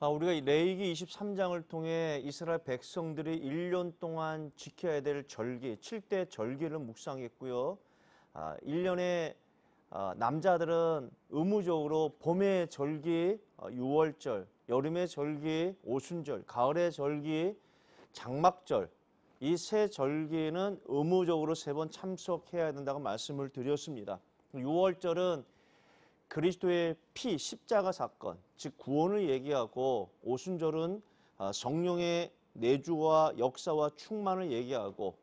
아, 우리가 레이기 23장을 통해 이스라엘 백성들이 1년 동안 지켜야 될 절기, 7대 절기를 묵상했고요. 1년에 아, 아, 남자들은 의무적으로 봄의 절기, 6월절, 어, 여름의 절기, 오순절, 가을의 절기, 장막절 이 세 절기는 의무적으로 세 번 참석해야 된다고 말씀을 드렸습니다. 6월절은 그리스도의 피 십자가 사건, 즉 구원을 얘기하고 오순절은 아, 성령의 내주와 역사와 충만을 얘기하고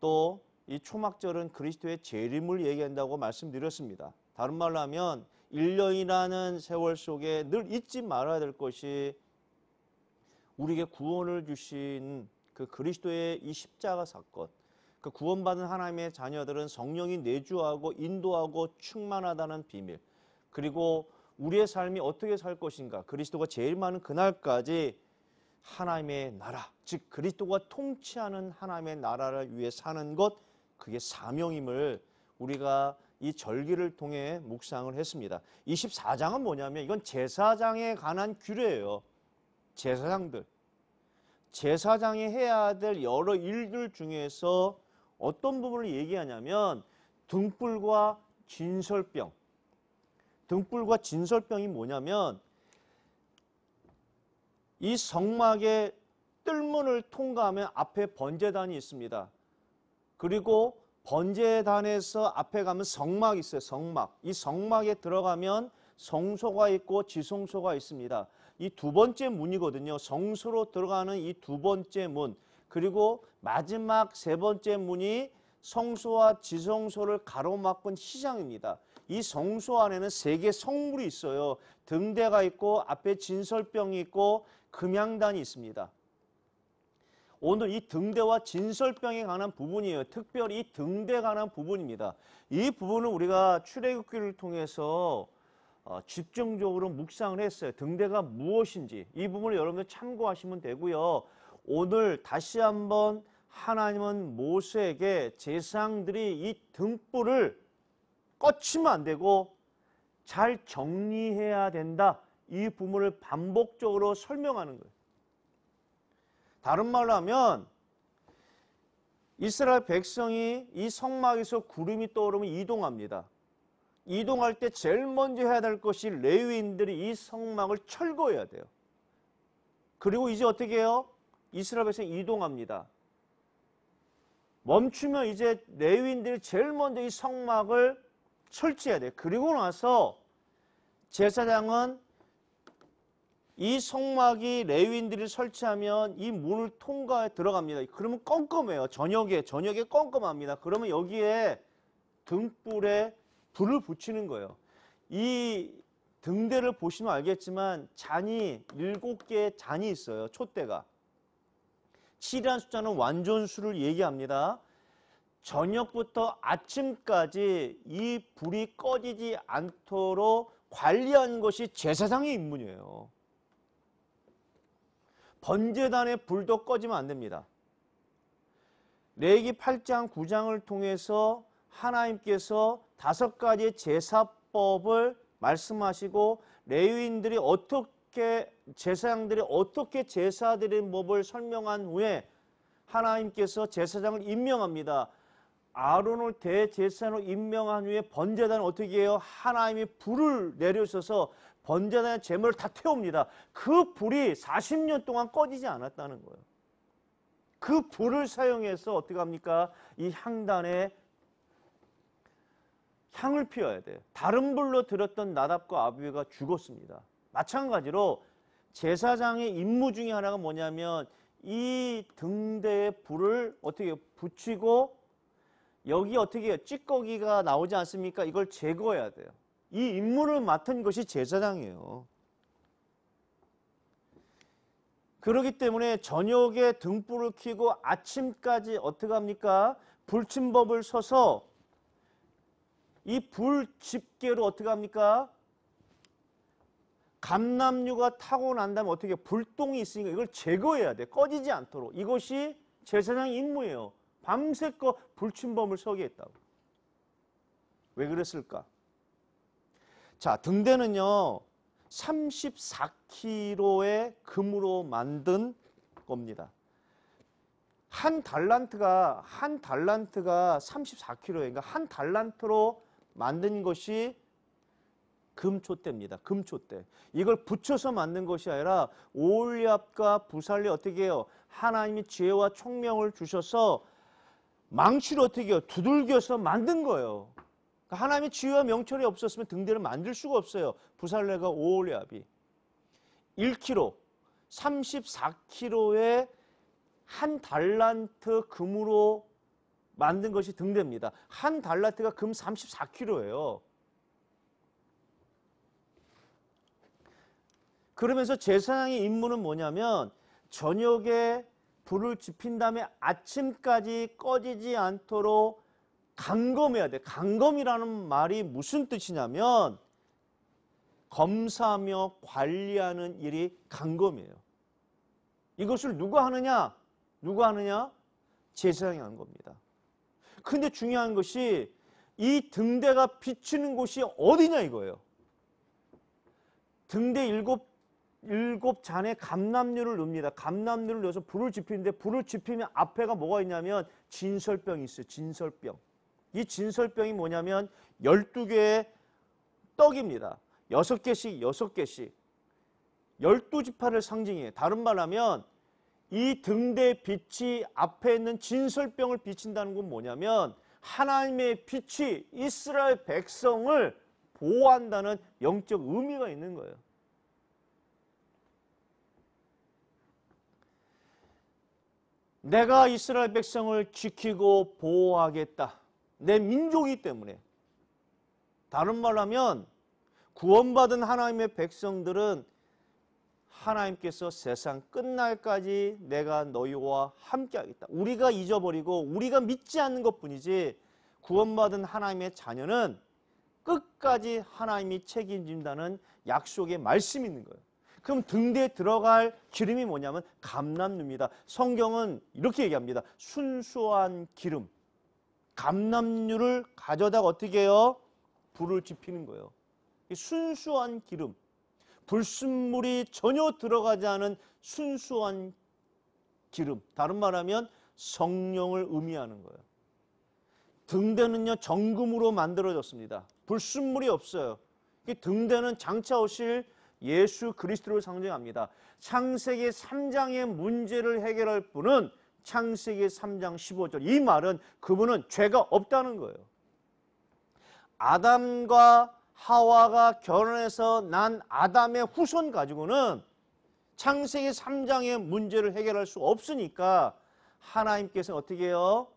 또 이 초막절은 그리스도의 재림을 얘기한다고 말씀드렸습니다. 다른 말로 하면 1년이라는 세월 속에 늘 잊지 말아야 될 것이 우리에게 구원을 주신 그 그리스도의 이 십자가 사건, 그 구원받은 하나님의 자녀들은 성령이 내주하고 인도하고 충만하다는 비밀. 그리고 우리의 삶이 어떻게 살 것인가 그리스도가 제일 많은 그날까지 하나님의 나라 즉 그리스도가 통치하는 하나님의 나라를 위해 사는 것 그게 사명임을 우리가 이 절기를 통해 묵상을 했습니다. 24장은 뭐냐면 이건 제사장에 관한 규례예요. 제사장들. 제사장이 해야 될 여러 일들 중에서 어떤 부분을 얘기하냐면 등불과 진설병 등불과 진설병이 뭐냐면 이 성막의 뜰문을 통과하면 앞에 번제단이 있습니다. 그리고 번제단에서 앞에 가면 성막이 있어요. 성막. 이 성막에 들어가면 성소가 있고 지성소가 있습니다. 이 두 번째 문이거든요. 성소로 들어가는 이 두 번째 문. 그리고 마지막 세 번째 문이 성소와 지성소를 가로막은 시장입니다. 이 성소 안에는 세개 성물이 있어요. 등대가 있고 앞에 진설병이 있고 금양단이 있습니다. 오늘 이 등대와 진설병에 관한 부분이에요. 특별히 이 등대에 관한 부분입니다. 이 부분을 우리가 출애굽기를 통해서 어, 집중적으로 묵상을 했어요. 등대가 무엇인지 이 부분을 여러분들 참고하시면 되고요. 오늘 다시 한번 하나님은 모세에게 제사들이이 등불을 꺼치면 안 되고 잘 정리해야 된다. 이 부분을 반복적으로 설명하는 거예요. 다른 말로 하면 이스라엘 백성이 이 성막에서 구름이 떠오르면 이동합니다. 이동할 때 제일 먼저 해야 될 것이 레위인들이 이 성막을 철거해야 돼요. 그리고 이제 어떻게 해요? 이스라엘 백성이 이동합니다. 멈추면 이제 레위인들이 제일 먼저 이 성막을 철치해야 돼요. 그리고 나서 제사장은 이 성막이 레위인들이 설치하면 이 문을 통과해 들어갑니다. 그러면 껌껌해요. 저녁에 저녁에 껌껌합니다. 그러면 여기에 등불에 불을 붙이는 거예요. 이 등대를 보시면 알겠지만 잔이 일곱 개의 잔이 있어요. 촛대가. 7이라는 숫자는 완전수를 얘기합니다. 저녁부터 아침까지 이 불이 꺼지지 않도록 관리한 것이 제사장의 임무예요. 번제단의 불도 꺼지면 안 됩니다. 레기 8장 9장을 통해서 하나님께서 다섯 가지 제사법을 말씀하시고 레위인들이 어떻게 제사장들이 어떻게 제사 드리는 법을 설명한 후에 하나님께서 제사장을 임명합니다. 아론을 대제사로 임명한 후에 번제단을 어떻게 해요? 하나님이 불을 내려셔서 번제단의 제물을 다 태웁니다. 그 불이 40년 동안 꺼지지 않았다는 거예요. 그 불을 사용해서 어떻게 합니까? 이 향단에 향을 피워야 돼요. 다른 불로 들었던 나답과 아비가 죽었습니다. 마찬가지로 제사장의 임무 중에 하나가 뭐냐면 이 등대에 불을 어떻게 붙이고 여기 어떻게 찌꺼기가 나오지 않습니까? 이걸 제거해야 돼요. 이 임무를 맡은 것이 제사장이에요. 그러기 때문에 저녁에 등불을 켜고 아침까지 어떻게 합니까? 불침법을 서서 이 불집게로 어떻게 합니까? 감남류가 타고 난 다음에 어떻게 불똥이 있으니까 이걸 제거해야 돼. 꺼지지 않도록. 이것이 제사장 임무예요. 밤새껏 불침범을 서게했다고왜 그랬을까? 자, 등대는요. 34kg의 금으로 만든 겁니다. 한 달란트가 한 달란트가 3 4 k g 그러니까 한 달란트로 만든 것이 금초대입니다. 금초대. 이걸 붙여서 만든 것이 아니라 오리압과 부살리 어떻게 해요? 하나님이 지혜와 총명을 주셔서 망치를 어떻게 요 두들겨서 만든 거예요. 그러니까 하나님의 지혜와 명철이 없었으면 등대를 만들 수가 없어요. 부살레가 오올리압이 1kg, 34kg의 한 달란트 금으로 만든 것이 등대입니다. 한 달란트가 금 34kg예요. 그러면서 제사장의 임무는 뭐냐면 저녁에 불을 지핀 다음에 아침까지 꺼지지 않도록 감검해야 돼. 감검이라는 말이 무슨 뜻이냐면 검사하며 관리하는 일이 감검이에요. 이것을 누가 하느냐? 누가 하느냐? 제사장이 하는 겁니다. 근데 중요한 것이 이 등대가 비치는 곳이 어디냐 이거예요. 등대 일곱 일곱 잔의 감남류를 넣습니다. 감남류를 넣어서 불을 지피는데 불을 지피면 앞에가 뭐가 있냐면 진설병이 있어요. 진설병. 이 진설병이 뭐냐면 12개의 떡입니다. 6개씩 6개씩. 12지파를 상징해요. 다른 말 하면 이 등대 빛이 앞에 있는 진설병을 비친다는 건 뭐냐면 하나님의 빛이 이스라엘 백성을 보호한다는 영적 의미가 있는 거예요. 내가 이스라엘 백성을 지키고 보호하겠다. 내 민족이기 때문에. 다른 말로 하면 구원받은 하나님의 백성들은 하나님께서 세상 끝날까지 내가 너희와 함께 하겠다. 우리가 잊어버리고 우리가 믿지 않는 것 뿐이지 구원받은 하나님의 자녀는 끝까지 하나님이 책임진다는 약속의 말씀이 있는 거예요. 그럼 등대에 들어갈 기름이 뭐냐면 감람류입니다. 성경은 이렇게 얘기합니다. 순수한 기름. 감람류를 가져다가 어떻게 해요? 불을 지피는 거예요. 순수한 기름. 불순물이 전혀 들어가지 않은 순수한 기름. 다른 말하면 성령을 의미하는 거예요. 등대는요 정금으로 만들어졌습니다. 불순물이 없어요. 등대는 장차 오실 예수 그리스도를 상징합니다. 창세기 3장의 문제를 해결할 분은 창세기 3장 15절 이 말은 그분은 죄가 없다는 거예요. 아담과 하와가 결혼해서 난 아담의 후손 가지고는 창세기 3장의 문제를 해결할 수 없으니까 하나님께서 어떻게 해요?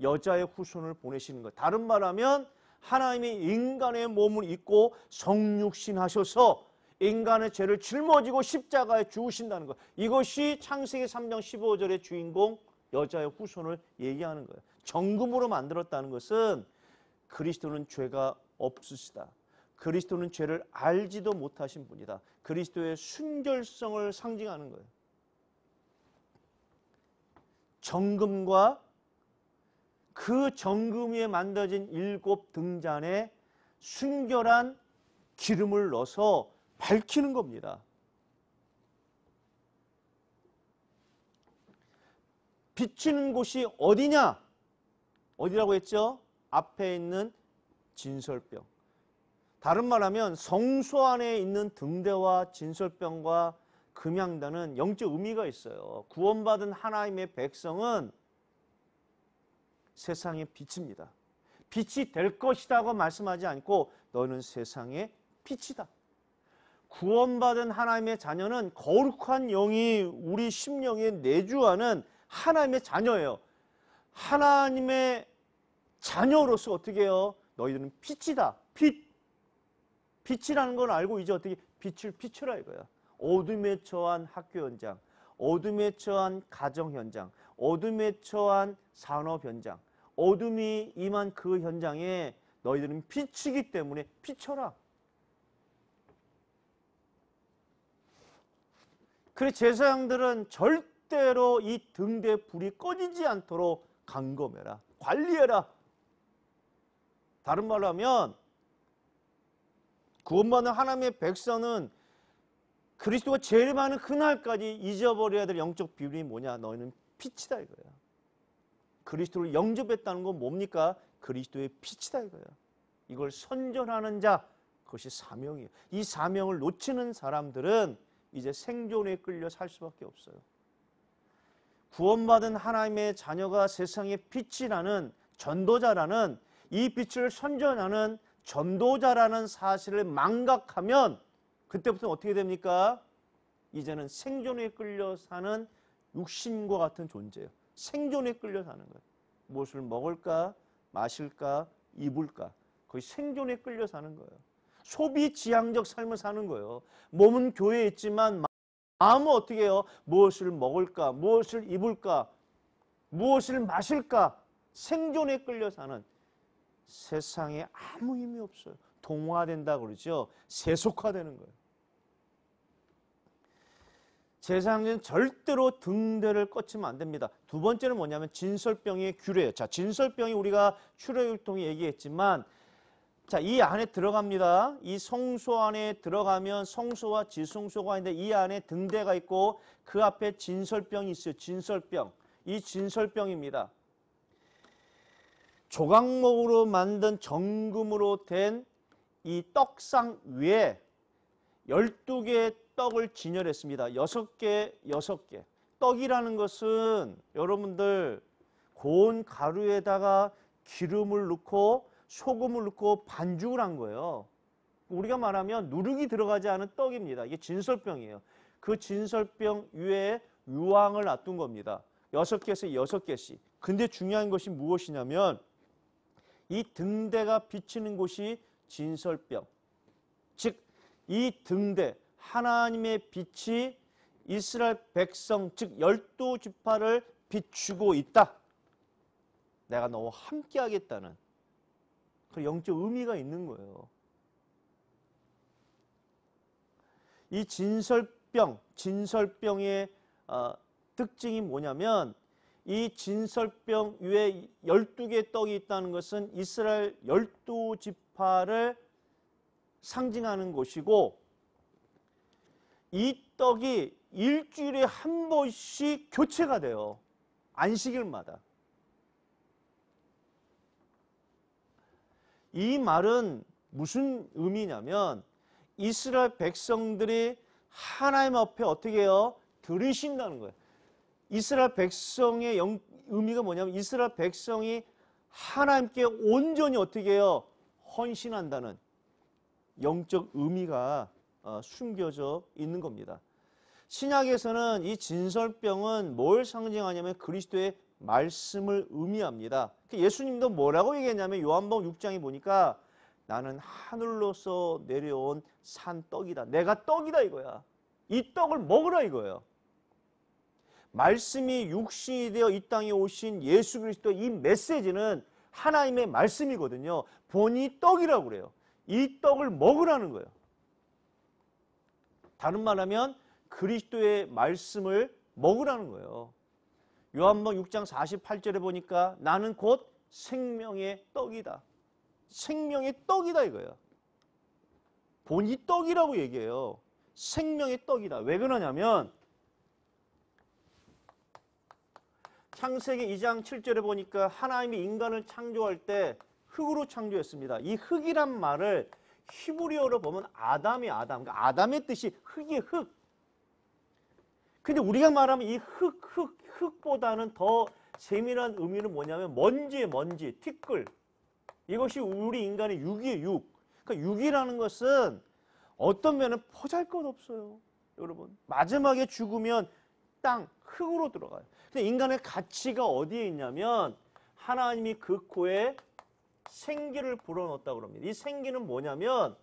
여자의 후손을 보내시는 거. 다른 말하면 하나님이 인간의 몸을 입고 성육신하셔서 인간의 죄를 짊어지고 십자가에 죽으신다는 것. 이것이 창세기 3장 15절의 주인공 여자의 후손을 얘기하는 거예요. 정금으로 만들었다는 것은 그리스도는 죄가 없으시다. 그리스도는 죄를 알지도 못하신 분이다. 그리스도의 순결성을 상징하는 거예요. 정금과 그 정금 위에 만들어진 일곱 등잔에 순결한 기름을 넣어서 밝히는 겁니다. 비추는 곳이 어디냐? 어디라고 했죠? 앞에 있는 진설병. 다른 말하면 성소 안에 있는 등대와 진설병과 금양단은 영적 의미가 있어요. 구원받은 하나님의 백성은 세상의 빛입니다. 빛이 될 것이라고 말씀하지 않고 너는 세상의 빛이다. 구원받은 하나님의 자녀는 거룩한 영이 우리 심령에 내주하는 하나님의 자녀예요. 하나님의 자녀로서 어떻게 해요? 너희들은 빛이다. 빛. 빛이라는 걸 알고 이제 어떻게 빛을 비추라 이거야. 어둠에 처한 학교 현장, 어둠에 처한 가정 현장, 어둠에 처한 산업 현장, 어둠이 임한 그 현장에 너희들은 빛이기 때문에 비춰라. 그래 서 제사장들은 절대로 이 등대 불이 꺼지지 않도록 강검해라. 관리해라. 다른 말로 하면 구원받은 하나님의 백성은 그리스도가 제일 많은 그날까지 잊어버려야 될 영적 비밀이 뭐냐? 너희는 빛이다 이거야. 그리스도를 영접했다는 건 뭡니까? 그리스도의 빛이다 이거야. 이걸 선전하는 자, 그것이 사명이에요. 이 사명을 놓치는 사람들은 이제 생존에 끌려 살 수밖에 없어요. 구원받은 하나님의 자녀가 세상의 빛이라는 전도자라는 이 빛을 선전하는 전도자라는 사실을 망각하면 그때부터 어떻게 됩니까? 이제는 생존에 끌려 사는 육신과 같은 존재예요. 생존에 끌려 사는 거예요. 무엇을 먹을까, 마실까, 입을까. 거의 생존에 끌려 사는 거예요. 소비 지향적 삶을 사는 거예요. 몸은 교회에 있지만 마음은 어떻게 해요? 무엇을 먹을까? 무엇을 입을까? 무엇을 마실까? 생존에 끌려 사는 세상에 아무 의미 없어요. 동화된다 그러죠. 세속화되는 거예요. 재상전 절대로 등대를 꺾치면 안 됩니다. 두 번째는 뭐냐면 진설병의 규례예요. 자, 진설병이 우리가 출애굽통에 얘기했지만 자, 이 안에 들어갑니다. 이 성소 안에 들어가면 성소와 지성소가 있는데 이 안에 등대가 있고 그 앞에 진설병이 있어요. 진설병. 이 진설병입니다. 조각목으로 만든 정금으로 된 이 떡상 위에 12개의 떡을 진열했습니다. 6개, 6개. 떡이라는 것은 여러분들 고운 가루에다가 기름을 넣고 소금을 넣고 반죽을 한 거예요. 우리가 말하면 누룩이 들어가지 않은 떡입니다. 이게 진설병이에요. 그 진설병 위에 유황을 놔둔 겁니다. 여섯 개에서 여섯 개씩. 근데 중요한 것이 무엇이냐면 이 등대가 비치는 곳이 진설병. 즉, 이 등대, 하나님의 빛이 이스라엘 백성, 즉, 열두 지파를 비추고 있다. 내가 너와 함께 하겠다는 그 영적 의미가 있는 거예요. 이 진설병, 진설병의 어, 특징이 뭐냐면 이 진설병 위에 12개의 떡이 있다는 것은 이스라엘 12지파를 상징하는 것이고 이 떡이 일주일에 한 번씩 교체가 돼요. 안식일마다. 이 말은 무슨 의미냐면 이스라엘 백성들이 하나님 앞에 어떻게 해요? 들으신다는 거예요. 이스라엘 백성의 영, 의미가 뭐냐면 이스라엘 백성이 하나님께 온전히 어떻게 해요? 헌신한다는 영적 의미가 어, 숨겨져 있는 겁니다. 신약에서는 이 진설병은 뭘 상징하냐면 그리스도의 말씀을 의미합니다. 그러니까 예수님도 뭐라고 얘기했냐면 요한복 6장에 보니까 나는 하늘로서 내려온 산 떡이다. 내가 떡이다 이거야. 이 떡을 먹으라 이거예요. 말씀이 육신이 되어 이 땅에 오신 예수 그리스도 이 메시지는 하나님의 말씀이거든요. 본이 떡이라고 그래요. 이 떡을 먹으라는 거예요. 다른 말하면 그리스도의 말씀을 먹으라는 거예요. 요한복음 6장 48절에 보니까 나는 곧 생명의 떡이다. 생명의 떡이다 이거예요. 본이 떡이라고 얘기해요. 생명의 떡이다. 왜 그러냐면 창세기 2장 7절에 보니까 하나님이 인간을 창조할 때 흙으로 창조했습니다. 이 흙이란 말을 히브리어로 보면 아담의 아담. 그러니까 아담의 뜻이 흙의 흙. 근데 우리가 말하면 이 흙, 흙, 흙보다는 더 세밀한 의미는 뭐냐면 먼지에 먼지, 티끌. 이것이 우리 인간의 육의 육. 그러니까 육이라는 것은 어떤 면은 포잘 것 없어요. 여러분. 마지막에 죽으면 땅, 흙으로 들어가요. 근데 인간의 가치가 어디에 있냐면 하나님이 그 코에 생기를 불어넣었다고 합니다. 이 생기는 뭐냐면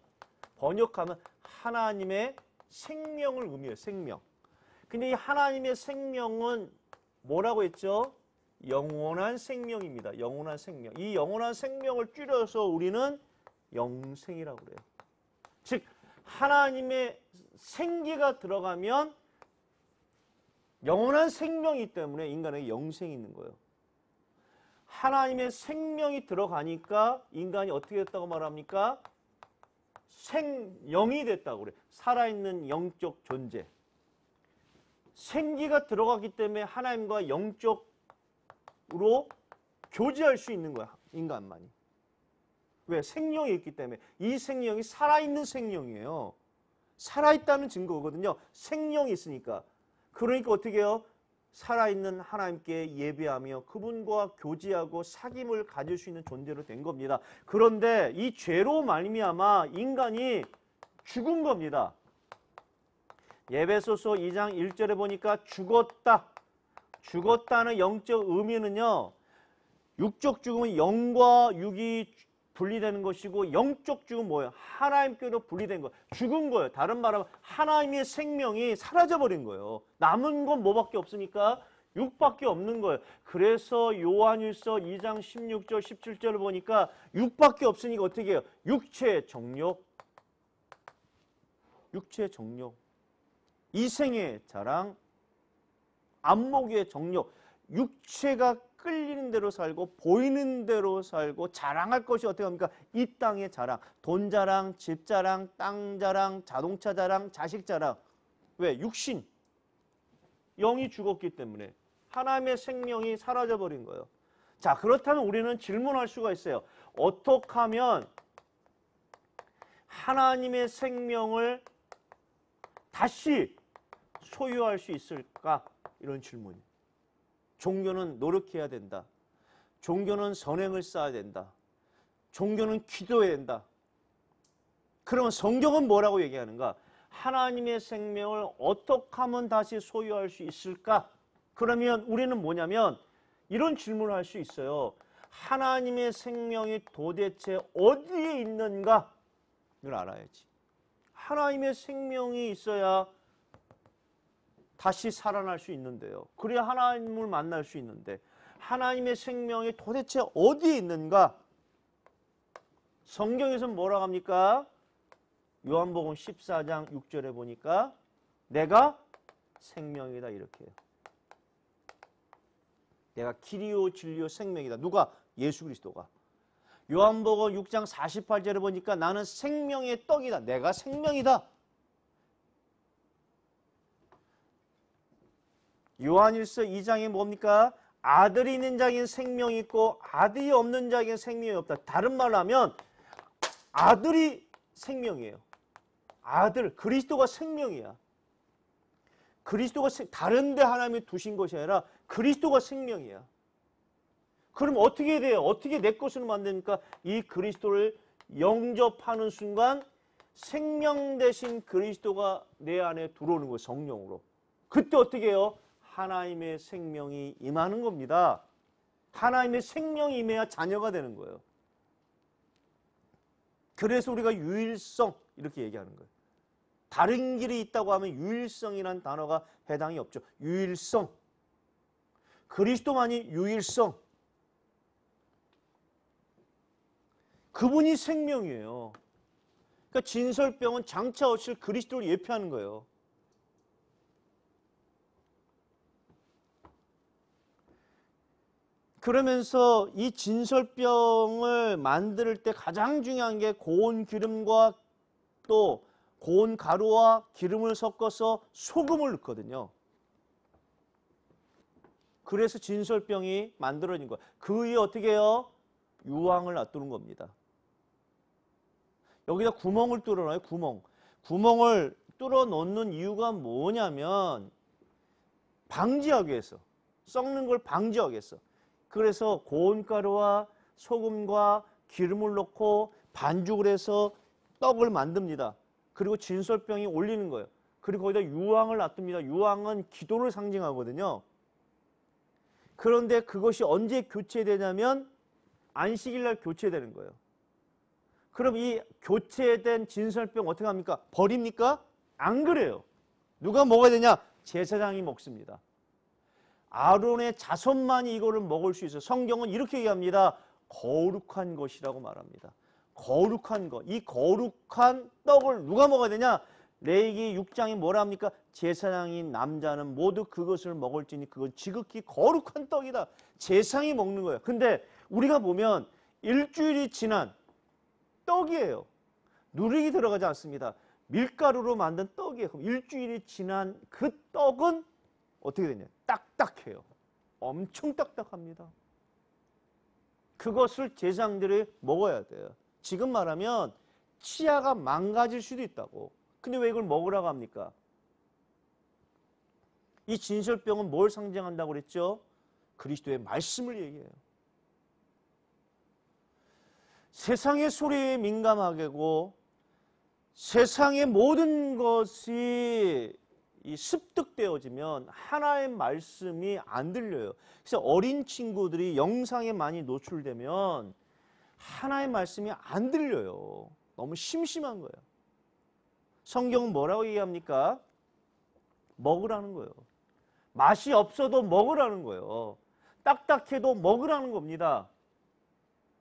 번역하면 하나님의 생명을 의미해요. 생명. 근데 이 하나님의 생명은 뭐라고 했죠? 영원한 생명입니다. 영원한 생명. 이 영원한 생명을 줄여서 우리는 영생이라고 그래요. 즉 하나님의 생기가 들어가면 영원한 생명이기 때문에 인간에게 영생이 있는 거예요. 하나님의 생명이 들어가니까 인간이 어떻게 됐다고 말합니까? 생명이 됐다고 그래. 살아있는 영적 존재. 생기가 들어가기 때문에 하나님과 영적으로 교제할 수 있는 거야. 인간만이. 왜? 생명이 있기 때문에. 이 생명이 살아있는 생명이에요. 살아있다는 증거거든요. 생명이 있으니까. 그러니까 어떻게 해요? 살아있는 하나님께 예배하며 그분과 교제하고 사귐을 가질 수 있는 존재로 된 겁니다. 그런데 이 죄로 말미암아 인간이 죽은 겁니다. 예배소서 2장 1절에 보니까 죽었다. 죽었다는 영적 의미는요. 육적 죽음은 영과 육이 분리되는 것이고 영적 죽음 뭐예요? 하나님께로 분리된 거 죽은 거예요. 다른 말하면 하나님의 생명이 사라져버린 거예요. 남은 건 뭐밖에 없으니까 육밖에 없는 거예요. 그래서 요한일서 2장 16절 17절을 보니까 육밖에 없으니까 어떻게 해요? 육체의 정욕. 육체의 정욕. 이생의 자랑, 안목의 정력, 육체가 끌리는 대로 살고 보이는 대로 살고 자랑할 것이 어떻게 합니까? 이 땅의 자랑, 돈 자랑, 집 자랑, 땅 자랑, 자동차 자랑, 자식 자랑. 왜? 육신. 영이 죽었기 때문에 하나님의 생명이 사라져버린 거예요. 자 그렇다면 우리는 질문할 수가 있어요. 어떻게 하면 하나님의 생명을 다시 소유할 수 있을까? 이런 질문. 종교는 노력해야 된다. 종교는 선행을 쌓아야 된다. 종교는 기도해야 된다. 그러면 성경은 뭐라고 얘기하는가? 하나님의 생명을 어떻게 하면 다시 소유할 수 있을까? 그러면 우리는 뭐냐면 이런 질문을 할 수 있어요. 하나님의 생명이 도대체 어디에 있는가? 이걸 알아야지. 하나님의 생명이 있어야 다시 살아날 수 있는데요. 그래야 하나님을 만날 수 있는데 하나님의 생명이 도대체 어디에 있는가? 성경에서 뭐라고 합니까? 요한복음 14장 6절에 보니까 내가 생명이다 이렇게 해요. 내가 길이요 진리요 생명이다. 누가? 예수 그리스도가. 요한복음 6장 48절에 보니까 나는 생명의 떡이다. 내가 생명이다. 요한일서 2장이 뭡니까? 아들이 있는 자에겐 생명이 있고 아들이 없는 자에겐 생명이 없다. 다른 말로 하면 아들이 생명이에요. 아들, 그리스도가 생명이야. 그리스도가 다른 데 하나님이 두신 것이 아니라 그리스도가 생명이야. 그럼 어떻게 돼요? 어떻게 내 것으로 만듭니까? 이 그리스도를 영접하는 순간 생명 대신 그리스도가 내 안에 들어오는 거예요. 성령으로. 그때 어떻게 해요? 하나님의 생명이 임하는 겁니다. 하나님의 생명이 임해야 자녀가 되는 거예요. 그래서 우리가 유일성 이렇게 얘기하는 거예요. 다른 길이 있다고 하면 유일성이란 단어가 해당이 없죠. 유일성. 그리스도만이 유일성. 그분이 생명이에요. 그러니까 진설병은 장차 오실 그리스도를 예표하는 거예요. 그러면서 이 진설병을 만들 때 가장 중요한 게 고온 기름과 또 고온 가루와 기름을 섞어서 소금을 넣거든요. 그래서 진설병이 만들어진 거예요. 그 위에 어떻게 해요? 유황을 놔두는 겁니다. 여기다 구멍을 뚫어놔요. 구멍. 구멍을 뚫어 놓는 이유가 뭐냐면 방지하기 위해서. 썩는 걸 방지하기 위해서. 그래서 고온가루와 소금과 기름을 넣고 반죽을 해서 떡을 만듭니다. 그리고 진설병이 올리는 거예요. 그리고 거기다 유황을 놔둡니다. 유황은 기도를 상징하거든요. 그런데 그것이 언제 교체되냐면 안식일 날 교체되는 거예요. 그럼 이 교체된 진설병 어떻게 합니까? 버립니까? 안 그래요. 누가 먹어야 되냐? 제사장이 먹습니다. 아론의 자손만이 이거를 먹을 수 있어요. 성경은 이렇게 얘기합니다. 거룩한 것이라고 말합니다. 거룩한 것. 이 거룩한 떡을 누가 먹어야 되냐? 레이기 6장이 뭐라 합니까? 제사장인 남자는 모두 그것을 먹을지니 그건 지극히 거룩한 떡이다. 제상이 먹는 거예요. 근데 우리가 보면 일주일이 지난 떡이에요. 누룩이 들어가지 않습니다. 밀가루로 만든 떡이에요. 그럼 일주일이 지난 그 떡은 어떻게 되냐? 딱딱해요. 엄청 딱딱합니다. 그것을 제장들이 먹어야 돼요. 지금 말하면 치아가 망가질 수도 있다고. 근데 왜 이걸 먹으라고 합니까? 이 진설병은 뭘 상징한다고 그랬죠? 그리스도의 말씀을 얘기해요. 세상의 소리에 민감하게고 세상의 모든 것이 이 습득되어지면 하나의 말씀이 안 들려요. 그래서 어린 친구들이 영상에 많이 노출되면 하나의 말씀이 안 들려요. 너무 심심한 거예요. 성경은 뭐라고 얘기합니까? 먹으라는 거예요. 맛이 없어도 먹으라는 거예요. 딱딱해도 먹으라는 겁니다.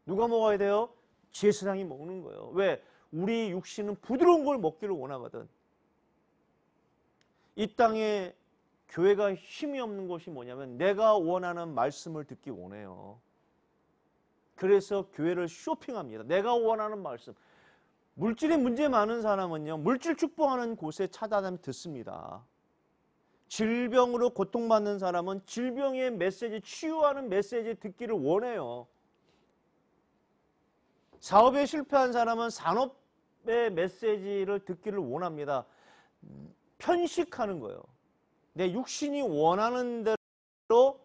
누가 먹어야 돼요? 제사장이 먹는 거예요. 왜? 우리 육신은 부드러운 걸 먹기를 원하거든. 이 땅에 교회가 힘이 없는 것이 뭐냐면 내가 원하는 말씀을 듣기 원해요. 그래서 교회를 쇼핑합니다. 내가 원하는 말씀. 물질이 문제 많은 사람은요. 물질 축복하는 곳에 찾아다니 듣습니다. 질병으로 고통받는 사람은 질병의 메시지, 치유하는 메시지 듣기를 원해요. 사업에 실패한 사람은 산업의 메시지를 듣기를 원합니다. 편식하는 거예요. 내 육신이 원하는 대로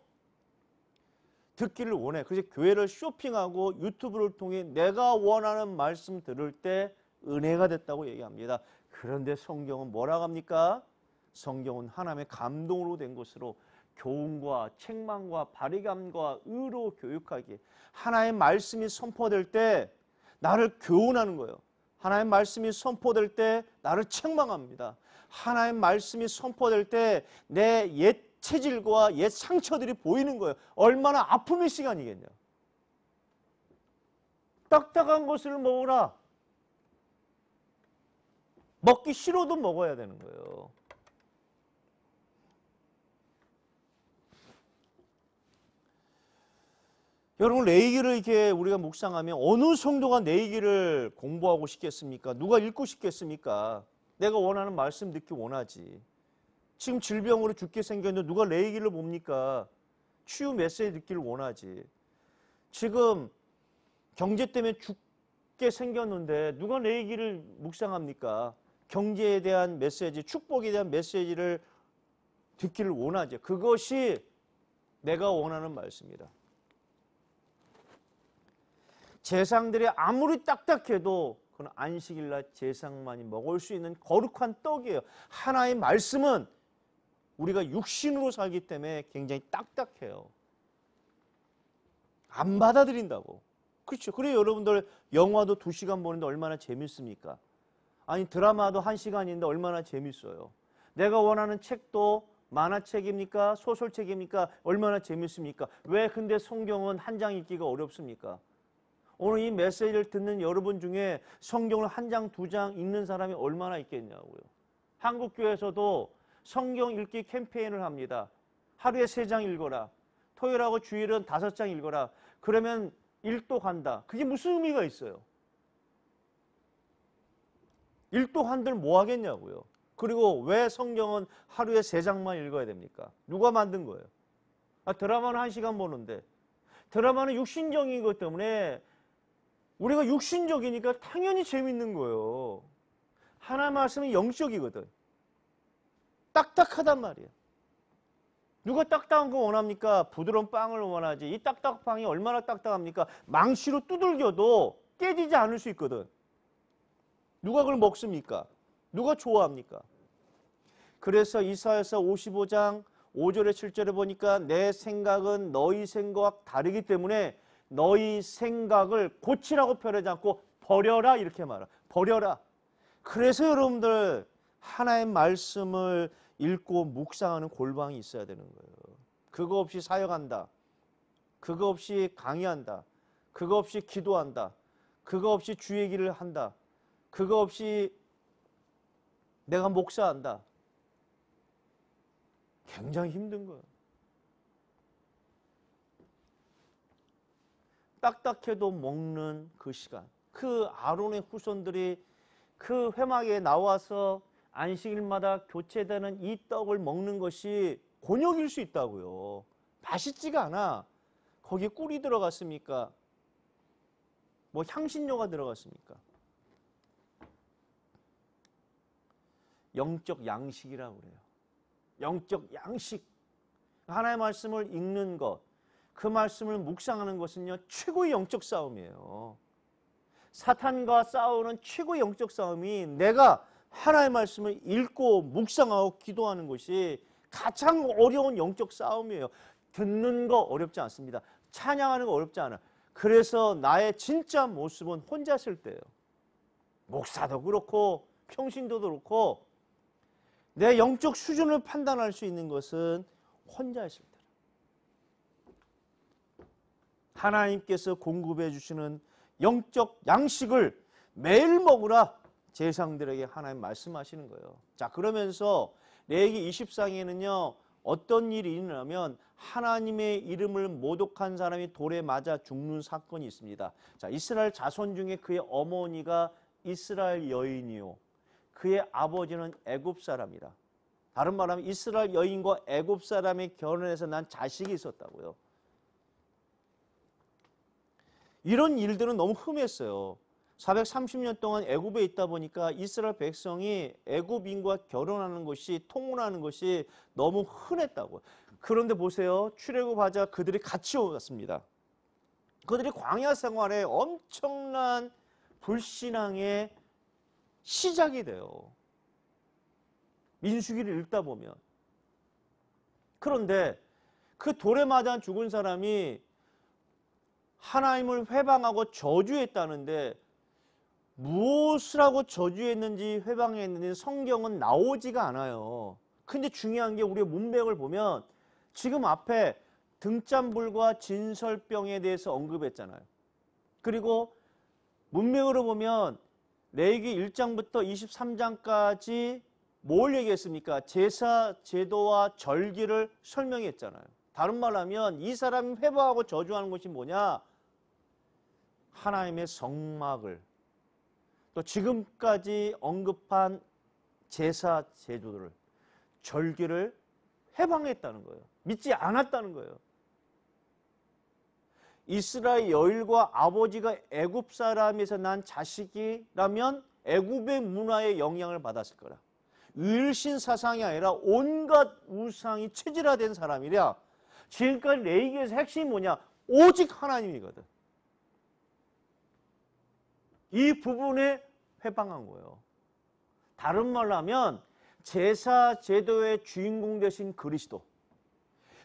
듣기를 원해. 그래서 교회를 쇼핑하고 유튜브를 통해 내가 원하는 말씀 들을 때 은혜가 됐다고 얘기합니다. 그런데 성경은 뭐라고 합니까? 성경은 하나님의 감동으로 된 것으로 교훈과 책망과 바리감과 의로 교육하기 하나의 말씀이 선포될 때 나를 교훈하는 거예요. 하나의 말씀이 선포될 때 나를 책망합니다. 하나의 말씀이 선포될 때 내 옛 체질과 옛 상처들이 보이는 거예요. 얼마나 아픔의 시간이겠냐. 딱딱한 것을 먹으라. 먹기 싫어도 먹어야 되는 거예요. 여러분 레이기를 이렇게 우리가 묵상하면 어느 성도가 레이기를 공부하고 싶겠습니까? 누가 읽고 싶겠습니까? 내가 원하는 말씀 듣기 원하지. 지금 질병으로 죽게 생겼는데 누가 내 얘기를 봅니까? 치유 메시지 듣기를 원하지. 지금 경제 때문에 죽게 생겼는데 누가 내 얘기를 묵상합니까? 경제에 대한 메시지, 축복에 대한 메시지를 듣기를 원하지. 그것이 내가 원하는 말씀이다. 재상들이 아무리 딱딱해도 그건 안식일날 제상만이 먹을 수 있는 거룩한 떡이에요. 하나의 말씀은 우리가 육신으로 살기 때문에 굉장히 딱딱해요. 안 받아들인다고. 그렇죠. 그래 여러분들 영화도 두시간 보는데 얼마나 재밌습니까? 아니 드라마도 한시간인데 얼마나 재밌어요. 내가 원하는 책도 만화책입니까? 소설책입니까? 얼마나 재밌습니까? 왜 근데 성경은 한 장 읽기가 어렵습니까? 오늘 이 메시지를 듣는 여러분 중에 성경을 한 장, 두 장 읽는 사람이 얼마나 있겠냐고요. 한국교회에서도 성경 읽기 캠페인을 합니다. 하루에 세 장 읽어라. 토요일하고 주일은 다섯 장 읽어라. 그러면 일도 간다. 그게 무슨 의미가 있어요? 일도 한들 뭐 하겠냐고요. 그리고 왜 성경은 하루에 세 장만 읽어야 됩니까? 누가 만든 거예요? 아, 드라마는 한 시간 보는데 드라마는 육신적인 것 때문에 우리가 육신적이니까 당연히 재밌는 거예요. 하나 말씀은 영적이거든. 딱딱하단 말이야. 누가 딱딱한 거 원합니까? 부드러운 빵을 원하지. 이 딱딱빵이 얼마나 딱딱합니까? 망치로 두들겨도 깨지지 않을 수 있거든. 누가 그걸 먹습니까? 누가 좋아합니까? 그래서 이사에서 55장 5절에 7절에 보니까 내 생각은 너희 생각 다르기 때문에 너희 생각을 고치라고 표현하지 않고 버려라 이렇게 말하. 버려라. 그래서 여러분들 하나의 말씀을 읽고 묵상하는 골방이 있어야 되는 거예요. 그거 없이 사역한다. 그거 없이 강의한다. 그거 없이 기도한다. 그거 없이 주 얘기를 한다. 그거 없이 내가 목사한다. 굉장히 힘든 거예요. 딱딱해도 먹는 그 시간. 그 아론의 후손들이 그 회막에 나와서 안식일마다 교체되는 이 떡을 먹는 것이 곤욕일 수 있다고요. 맛있지가 않아. 거기에 꿀이 들어갔습니까? 뭐 향신료가 들어갔습니까? 영적 양식이라고 그래요. 영적 양식. 하나의 말씀을 읽는 것, 그 말씀을 묵상하는 것은요, 최고의 영적 싸움이에요. 사탄과 싸우는 최고의 영적 싸움이 내가 하나의 말씀을 읽고 묵상하고 기도하는 것이 가장 어려운 영적 싸움이에요. 듣는 거 어렵지 않습니다. 찬양하는 거 어렵지 않아. 그래서 나의 진짜 모습은 혼자 쓸 때예요. 목사도 그렇고 평신도 그렇고 내 영적 수준을 판단할 수 있는 것은 혼자 있을 때. 하나님께서 공급해 주시는 영적 양식을 매일 먹으라 제상들에게 하나님 말씀하시는 거예요. 자, 그러면서 레기 20상에는요. 어떤 일이 일어나면 하나님의 이름을 모독한 사람이 돌에 맞아 죽는 사건이 있습니다. 자, 이스라엘 자손 중에 그의 어머니가 이스라엘 여인이요. 그의 아버지는 애굽 사람이라. 다른 말하면 이스라엘 여인과 애굽 사람이 결혼해서 난 자식이 있었다고요. 이런 일들은 너무 흠했어요. 430년 동안 애굽에 있다 보니까 이스라엘 백성이 애굽인과 결혼하는 것이 통혼하는 것이 너무 흔했다고. 그런데 보세요. 출애굽하자 그들이 같이 오갔습니다. 그들이 광야 생활에 엄청난 불신앙의 시작이 돼요. 민수기를 읽다 보면. 그런데 그 돌에 맞아 죽은 사람이 하나님을 회방하고 저주했다는데 무엇을 하고 저주했는지 회방했는지 성경은 나오지가 않아요. 근데 중요한 게 우리의 문맥을 보면 지금 앞에 등짠불과 진설병에 대해서 언급했잖아요. 그리고 문맥으로 보면 레위기 1장부터 23장까지 뭘 얘기했습니까? 제사 제도와 절기를 설명했잖아요. 다른 말 하면 이 사람이 회보하고 저주하는 것이 뭐냐? 하나님의 성막을 또 지금까지 언급한 제사 제도를 절기를 해방했다는 거예요. 믿지 않았다는 거예요. 이스라엘 여일과 아버지가 애굽 사람에서 난 자식이라면 애굽의 문화의 영향을 받았을 거라. 일신 사상이 아니라 온갖 우상이 체질화된 사람이랴 지금까지 레이기에서 핵심이 뭐냐? 오직 하나님이거든. 이 부분에 회방한 거예요. 다른 말로 하면 제사 제도의 주인공 되신 그리스도,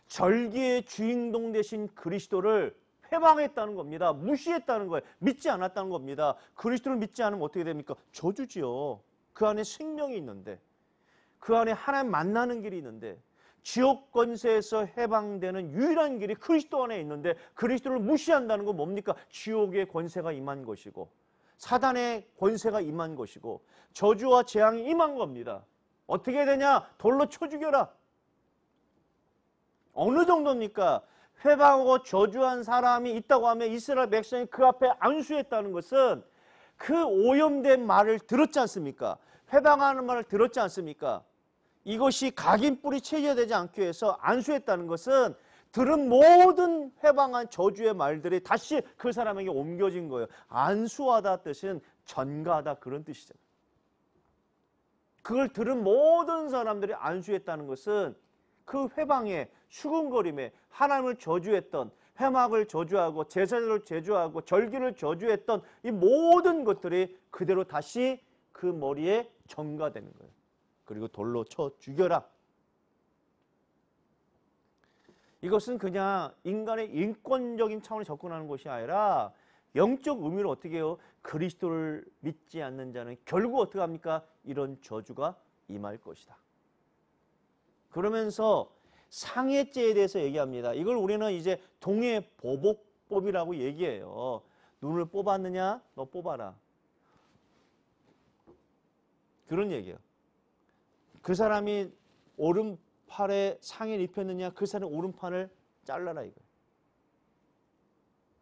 절기의 주인공 되신 그리스도를 해방했다는 겁니다. 무시했다는 거예요. 믿지 않았다는 겁니다. 그리스도를 믿지 않으면 어떻게 됩니까? 저주지요. 그 안에 생명이 있는데, 그 안에 하나님 만나는 길이 있는데, 지옥 권세에서 해방되는 유일한 길이 그리스도 안에 있는데 그리스도를 무시한다는 건 뭡니까? 지옥의 권세가 임한 것이고 사단의 권세가 임한 것이고 저주와 재앙이 임한 겁니다. 어떻게 되냐? 돌로 쳐 죽여라. 어느 정도입니까? 회방하고 저주한 사람이 있다고 하면 이스라엘 백성이 그 앞에 안수했다는 것은 그 오염된 말을 들었지 않습니까? 회방하는 말을 들었지 않습니까? 이것이 각인뿌리 체제되지 않기 위해서 안수했다는 것은 들은 모든 해방한 저주의 말들이 다시 그 사람에게 옮겨진 거예요. 안수하다 뜻은 전가하다 그런 뜻이잖아요. 그걸 들은 모든 사람들이 안수했다는 것은 그 회방에 수근거림에 하나님을 저주했던 회막을 저주하고 제사를 제주하고 절기를 저주했던 이 모든 것들이 그대로 다시 그 머리에 전가되는 거예요. 그리고 돌로 쳐 죽여라. 이것은 그냥 인간의 인권적인 차원에 접근하는 것이 아니라 영적 의미로 어떻게 해요? 그리스도를 믿지 않는 자는 결국 어떻게 합니까? 이런 저주가 임할 것이다. 그러면서 상해죄에 대해서 얘기합니다. 이걸 우리는 이제 동해 보복법이라고 얘기해요. 눈을 뽑았느냐? 너 뽑아라. 그런 얘기예요. 그 사람이 오른팔에 상해 입혔느냐 그 사람의 오른팔을 잘라라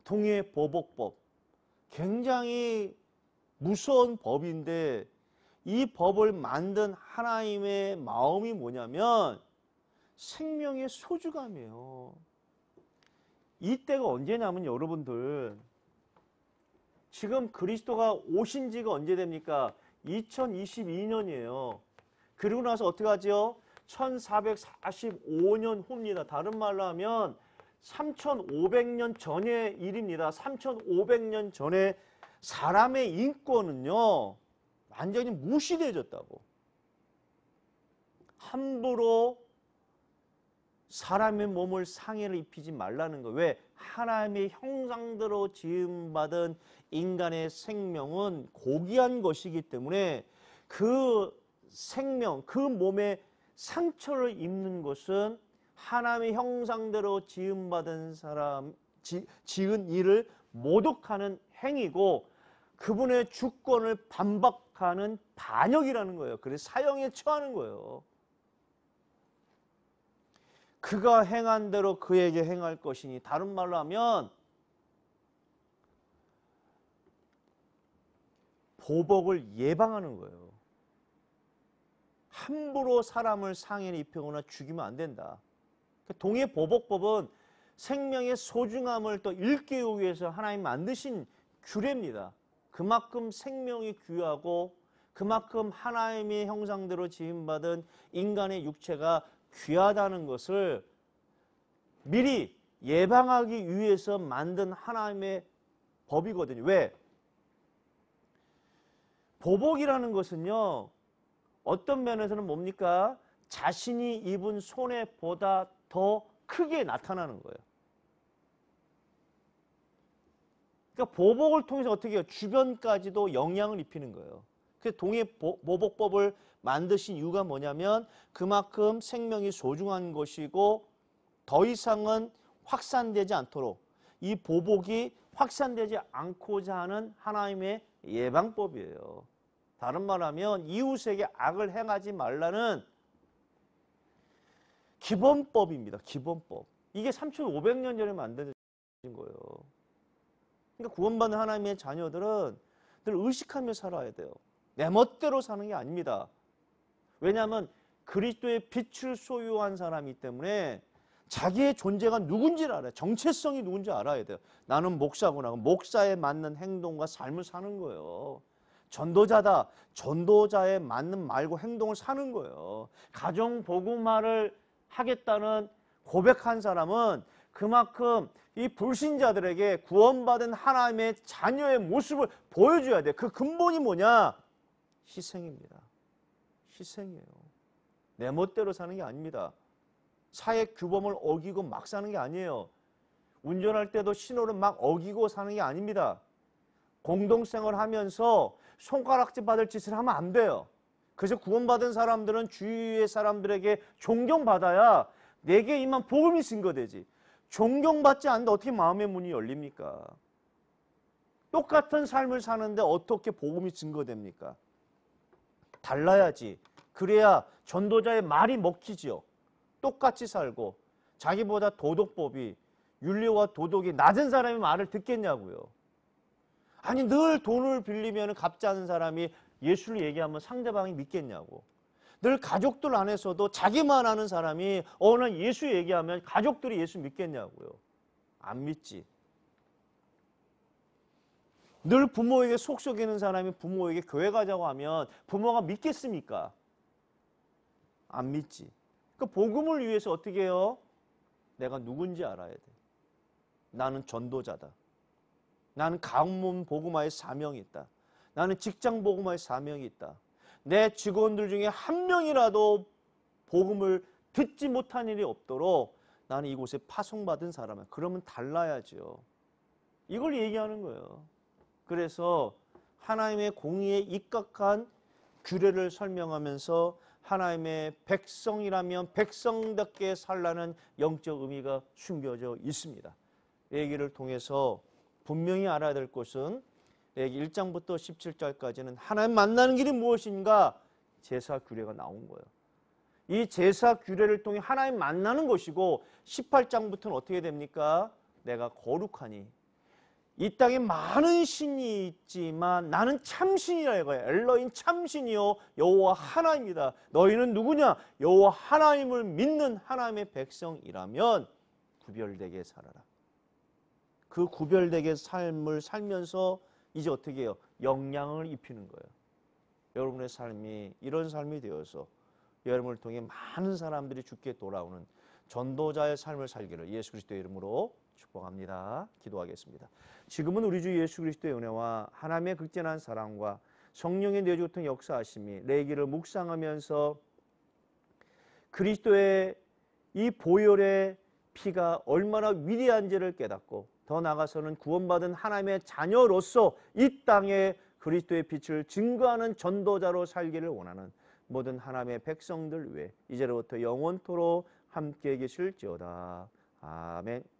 이거예해 보복법. 굉장히 무서운 법인데 이 법을 만든 하나님의 마음이 뭐냐면 생명의 소주감이에요. 이때가 언제냐면 여러분들 지금 그리스도가 오신 지가 언제 됩니까? 2022년이에요. 그리고 나서 어떻게 하지요? 1445년 후입니다. 다른 말로 하면 3500년 전의 일입니다. 3500년 전에 사람의 인권은요. 완전히 무시되어졌다고. 함부로 사람의 몸을 상해를 입히지 말라는 거. 왜? 하나님의 형상대로 지음받은 인간의 생명은 고귀한 것이기 때문에 그 생명, 그 몸에 상처를 입는 것은 하나님의 형상대로 지음받은 사람, 지, 지은 일을 모독하는 행위고 그분의 주권을 반박하는 반역이라는 거예요. 그래서 사형에 처하는 거예요. 그가 행한 대로 그에게 행할 것이니 다른 말로 하면 보복을 예방하는 거예요. 함부로 사람을 상해를 입히거나 죽이면 안 된다. 그 동해보복법은 생명의 소중함을 또 일깨우기 위해서 하나님 만드신 규례입니다. 그만큼 생명이 귀하고 그만큼 하나님의 형상대로 지음받은 인간의 육체가 귀하다는 것을 미리 예방하기 위해서 만든 하나님의 법이거든요. 왜? 보복이라는 것은요. 어떤 면에서는 뭡니까? 자신이 입은 손해보다 더 크게 나타나는 거예요. 그러니까 보복을 통해서 어떻게 해요? 주변까지도 영향을 입히는 거예요. 그 동해 보복법을 만드신 이유가 뭐냐면 그만큼 생명이 소중한 것이고 더 이상은 확산되지 않도록 이 보복이 확산되지 않고자 하는 하나님의 예방법이에요. 다른 말하면 이웃에게 악을 행하지 말라는 기본법입니다. 기본법. 이게 3,500년 전에 만들어진 거예요. 그러니까 구원받는 하나님의 자녀들은 늘 의식하며 살아야 돼요. 내 멋대로 사는 게 아닙니다. 왜냐하면 그리스도의 빛을 소유한 사람이기 때문에 자기의 존재가 누군지를 알아요. 정체성이 누군지 알아야 돼요. 나는 목사구나. 목사에 맞는 행동과 삶을 사는 거예요. 전도자다. 전도자에 맞는 말과 행동을 사는 거예요. 가정 복음화를 하겠다는 고백한 사람은 그만큼 이 불신자들에게 구원받은 하나님의 자녀의 모습을 보여줘야 돼. 그 근본이 뭐냐? 희생입니다. 희생이에요. 내 멋대로 사는 게 아닙니다. 사회 규범을 어기고 막 사는 게 아니에요. 운전할 때도 신호를 막 어기고 사는 게 아닙니다. 공동생활 하면서 손가락질 받을 짓을 하면 안 돼요. 그래서 구원받은 사람들은 주위의 사람들에게 존경받아야 내게 임한 복음이 증거되지. 존경받지 않는데 어떻게 마음의 문이 열립니까? 똑같은 삶을 사는데 어떻게 복음이 증거됩니까? 달라야지. 그래야 전도자의 말이 먹히지요. 똑같이 살고 자기보다 도덕법이 윤리와 도덕이 낮은 사람의 말을 듣겠냐고요. 아니 늘 돈을 빌리면 갚지 않은 사람이 예수를 얘기하면 상대방이 믿겠냐고. 늘 가족들 안에서도 자기만 아는 사람이 어, 난 예수 얘기하면 가족들이 예수 믿겠냐고요. 안 믿지. 늘 부모에게 속속이는 사람이 부모에게 교회 가자고 하면 부모가 믿겠습니까? 안 믿지. 그 복음을 위해서 어떻게 해요? 내가 누군지 알아야 돼. 나는 전도자다. 나는 강문 복음화의 사명이 있다. 나는 직장 복음화의 사명이 있다. 내 직원들 중에 한 명이라도 복음을 듣지 못한 일이 없도록 나는 이곳에 파송받은 사람이야. 그러면 달라야지요. 이걸 얘기하는 거예요. 그래서 하나님의 공의에 입각한 규례를 설명하면서 하나님의 백성이라면 백성답게 살라는 영적 의미가 숨겨져 있습니다. 얘기를 통해서 분명히 알아야 될 것은 1장부터 17절까지는 하나님 만나는 길이 무엇인가 제사 규례가 나온 거예요. 이 제사 규례를 통해 하나님 만나는 것이고 18장부터는 어떻게 됩니까? 내가 거룩하니 이 땅에 많은 신이 있지만 나는 참신이라 이거예요 엘러인 참신이요 여호와 하나님이다. 너희는 누구냐? 여호와 하나님을 믿는 하나님의 백성이라면 구별되게 살아라. 그 구별되게 삶을 살면서 이제 어떻게 해요? 영향을 입히는 거예요. 여러분의 삶이 이런 삶이 되어서 여러분을 통해 많은 사람들이 죽게 돌아오는 전도자의 삶을 살기를 예수 그리스도의 이름으로 축복합니다. 기도하겠습니다. 지금은 우리 주 예수 그리스도의 은혜와 하나님의 극진한 사랑과 성령의 내주통 역사하심이 레기를 묵상하면서 그리스도의 이 보혈의 피가 얼마나 위대한지를 깨닫고 더 나아가서는 구원받은 하나님의 자녀로서 이 땅에 그리스도의 빛을 증거하는 전도자로 살기를 원하는 모든 하나님의 백성들 외에 이제로부터 영원토로 함께 계실지어다. 아멘.